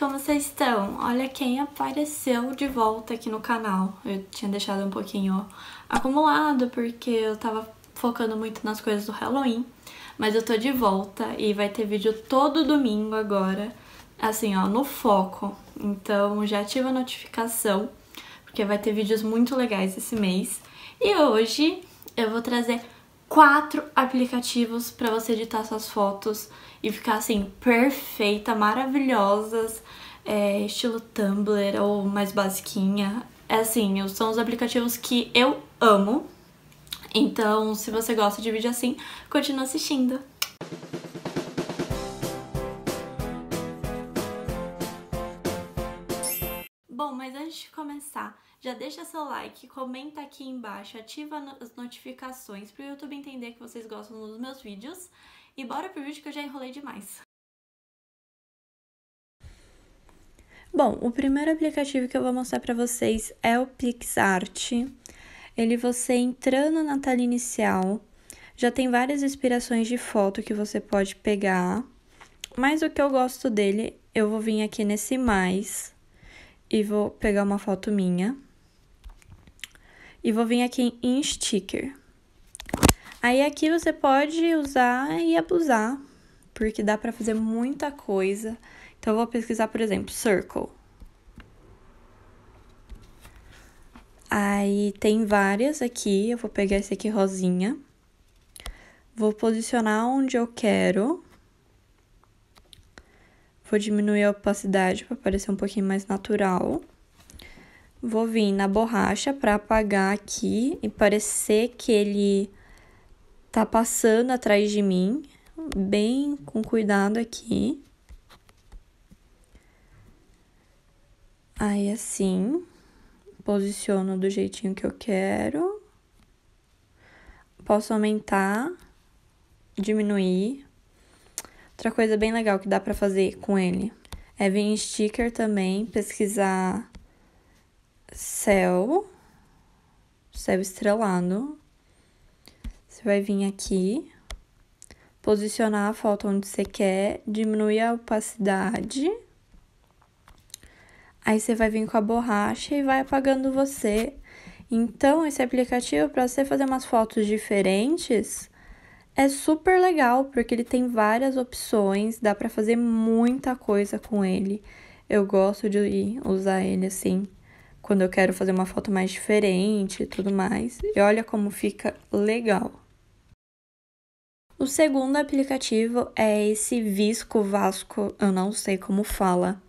como vocês estão? Olha quem apareceu de volta aqui no canal. Eu tinha deixado um pouquinho acumulado porque eu tava focando muito nas coisas do Halloween. Mas eu tô de volta e vai ter vídeo todo domingo agora, assim ó, no foco. Então já ativa a notificação, porque vai ter vídeos muito legais esse mês. E hoje eu vou trazer quatro aplicativos para você editar suas fotos e ficar assim perfeita, maravilhosas, é, estilo Tumblr ou mais basiquinha. É assim, são os aplicativos que eu amo. Então, se você gosta de vídeo assim, continua assistindo. Bom, mas antes de começar, já deixa seu like, comenta aqui embaixo, ativa as notificações para o YouTube entender que vocês gostam dos meus vídeos. E bora pro vídeo que eu já enrolei demais. Bom, o primeiro aplicativo que eu vou mostrar para vocês é o PixArt. Ele você entrando na tela inicial, já tem várias inspirações de foto que você pode pegar. Mas o que eu gosto dele, eu vou vir aqui nesse mais e vou pegar uma foto minha e vou vir aqui em sticker. Aí aqui você pode usar e abusar, porque dá para fazer muita coisa. Então eu vou pesquisar, por exemplo, circle. Aí tem várias aqui, eu vou pegar esse aqui rosinha. Vou posicionar onde eu quero. Vou diminuir a opacidade para parecer um pouquinho mais natural. Vou vir na borracha para apagar aqui e parecer que ele tá passando atrás de mim, bem com cuidado aqui. Aí assim, posiciono do jeitinho que eu quero. Posso aumentar, diminuir. Outra coisa bem legal que dá para fazer com ele é vir em sticker também, pesquisar céu, céu estrelado. Você vai vir aqui, posicionar a foto onde você quer, diminuir a opacidade. Aí você vai vir com a borracha e vai apagando você. Então, esse aplicativo para você fazer umas fotos diferentes é super legal, porque ele tem várias opções, dá para fazer muita coisa com ele. Eu gosto de usar ele assim quando eu quero fazer uma foto mais diferente e tudo mais. E olha como fica legal. O segundo aplicativo é esse Visco Vasco, eu não sei como fala,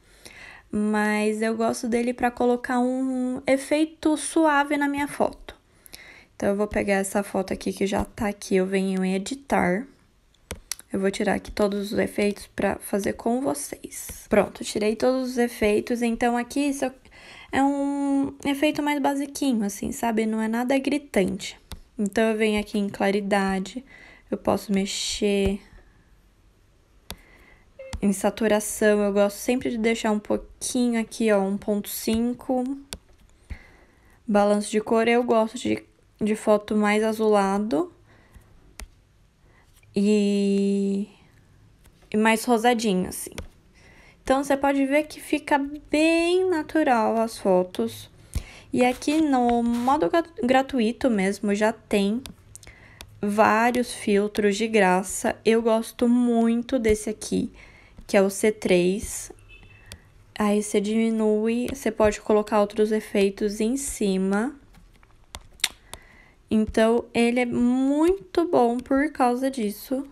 mas eu gosto dele para colocar um efeito suave na minha foto. Então eu vou pegar essa foto aqui que já tá aqui, eu venho em editar. Eu vou tirar aqui todos os efeitos para fazer com vocês. Pronto, tirei todos os efeitos, então aqui se eu é um efeito mais basiquinho, assim, sabe? Não é nada gritante. Então eu venho aqui em claridade, eu posso mexer. Em saturação, eu gosto sempre de deixar um pouquinho aqui, ó, 1.5. Balanço de cor, eu gosto de, de foto mais azulado. E, e mais rosadinho, assim. Então você pode ver que fica bem natural as fotos. E aqui no modo gratuito mesmo já tem vários filtros de graça. Eu gosto muito desse aqui, que é o C3. Aí você diminui, você pode colocar outros efeitos em cima. Então, ele é muito bom por causa disso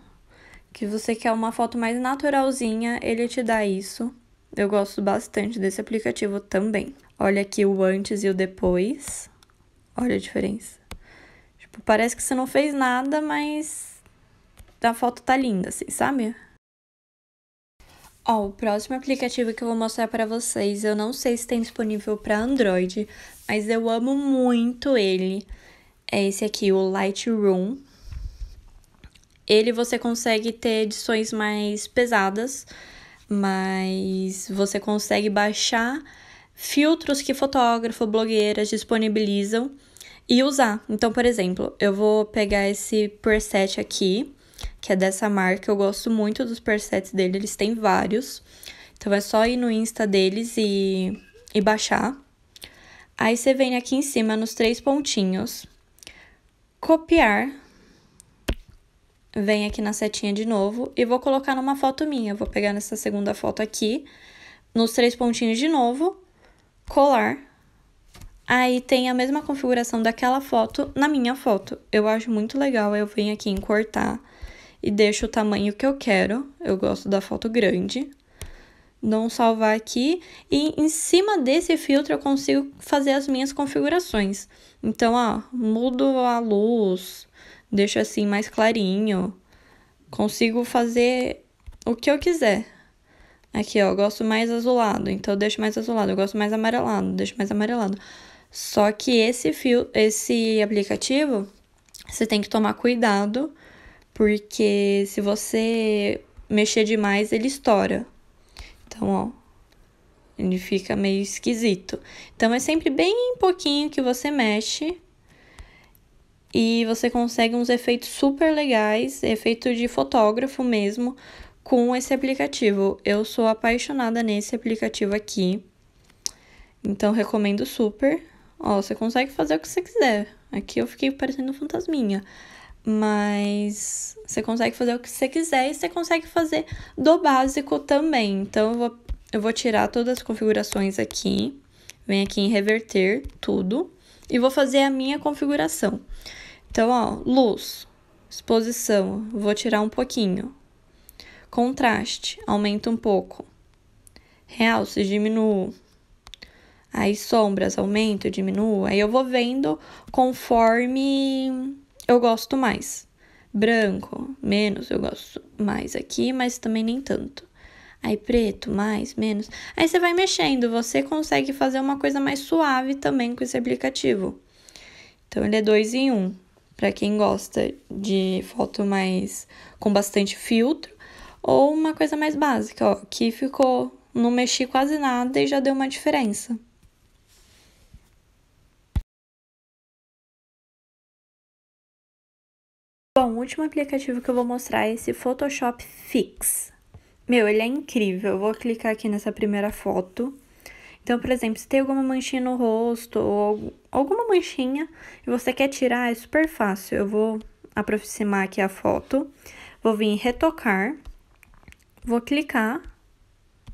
que você quer uma foto mais naturalzinha, ele te dá isso. Eu gosto bastante desse aplicativo também. Olha aqui o antes e o depois. Olha a diferença. Tipo, parece que você não fez nada, mas a foto tá linda, assim, sabe? Ó, oh, o próximo aplicativo que eu vou mostrar para vocês, eu não sei se tem disponível para Android, mas eu amo muito ele. É esse aqui, o Lightroom. Ele você consegue ter edições mais pesadas, mas você consegue baixar filtros que fotógrafo, blogueiras disponibilizam e usar. Então, por exemplo, eu vou pegar esse preset aqui, que é dessa marca, eu gosto muito dos presets dele, eles têm vários. Então é só ir no Insta deles e, e baixar. Aí você vem aqui em cima nos três pontinhos, copiar venho aqui na setinha de novo e vou colocar numa foto minha. Vou pegar nessa segunda foto aqui, nos três pontinhos de novo, colar. Aí tem a mesma configuração daquela foto na minha foto. Eu acho muito legal, eu venho aqui em cortar e deixo o tamanho que eu quero. Eu gosto da foto grande. um salvar aqui. E em cima desse filtro eu consigo fazer as minhas configurações. Então, ó, mudo a luz, deixo assim mais clarinho. Consigo fazer o que eu quiser. Aqui, ó, eu gosto mais azulado, então eu deixo mais azulado. Eu gosto mais amarelado, deixo mais amarelado. Só que esse fio, esse aplicativo, você tem que tomar cuidado, porque se você mexer demais, ele estoura. Então, ó, ele fica meio esquisito. Então, é sempre bem pouquinho que você mexe e você consegue uns efeitos super legais, efeito de fotógrafo mesmo, com esse aplicativo. Eu sou apaixonada nesse aplicativo aqui, então recomendo super. Ó, você consegue fazer o que você quiser. Aqui eu fiquei parecendo um fantasminha, mas você consegue fazer o que você quiser e você consegue fazer do básico também. Então eu vou, eu vou tirar todas as configurações aqui, vem aqui em reverter tudo e vou fazer a minha configuração. Então, ó, luz, exposição, vou tirar um pouquinho. Contraste, aumenta um pouco. Realce, diminuo. Aí sombras, aumento, diminuo. Aí eu vou vendo conforme eu gosto mais. Branco, menos, eu gosto mais aqui, mas também nem tanto. Aí preto, mais, menos. Aí você vai mexendo, você consegue fazer uma coisa mais suave também com esse aplicativo. Então ele é dois em um para quem gosta de foto mais com bastante filtro, ou uma coisa mais básica, ó, que ficou, não mexi quase nada e já deu uma diferença. Bom, o último aplicativo que eu vou mostrar é esse Photoshop Fix. Meu, ele é incrível. Eu vou clicar aqui nessa primeira foto. Então, por exemplo, se tem alguma manchinha no rosto ou alguma manchinha e você quer tirar, é super fácil. Eu vou aproximar aqui a foto, vou vir retocar, vou clicar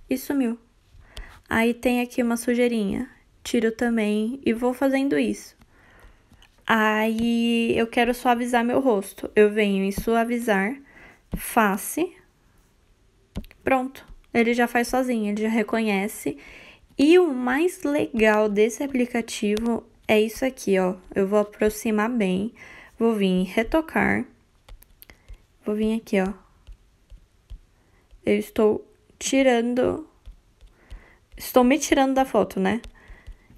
e sumiu. Aí tem aqui uma sujeirinha, tiro também e vou fazendo isso. Aí eu quero suavizar meu rosto, eu venho em suavizar, face, pronto. Ele já faz sozinho, ele já reconhece e o mais legal desse aplicativo é isso aqui, ó. Eu vou aproximar bem, vou vir em retocar, vou vir aqui, ó. Eu estou tirando, estou me tirando da foto, né?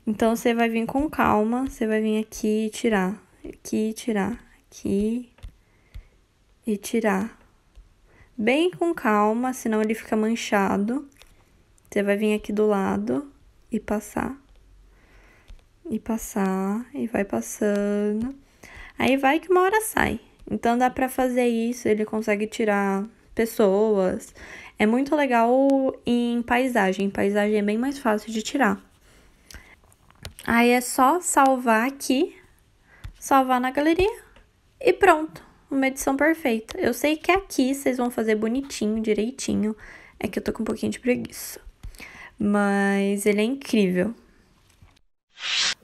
Então, você vai vir com calma, você vai vir aqui e tirar, aqui e tirar, aqui e tirar. Bem com calma, senão ele fica manchado. Você vai vir aqui do lado e passar. E passar, e vai passando. Aí vai que uma hora sai. Então dá pra fazer isso, ele consegue tirar pessoas. É muito legal em paisagem. Paisagem é bem mais fácil de tirar. Aí é só salvar aqui, salvar na galeria e pronto. Uma edição perfeita. Eu sei que aqui vocês vão fazer bonitinho, direitinho. É que eu tô com um pouquinho de preguiça mas ele é incrível.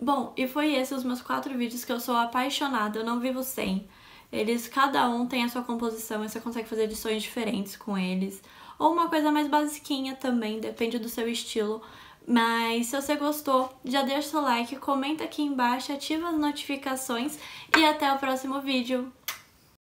Bom, e foi esses os meus quatro vídeos que eu sou apaixonada, eu não vivo sem. Eles, cada um tem a sua composição e você consegue fazer edições diferentes com eles. Ou uma coisa mais basiquinha também, depende do seu estilo. Mas se você gostou, já deixa o like, comenta aqui embaixo, ativa as notificações e até o próximo vídeo.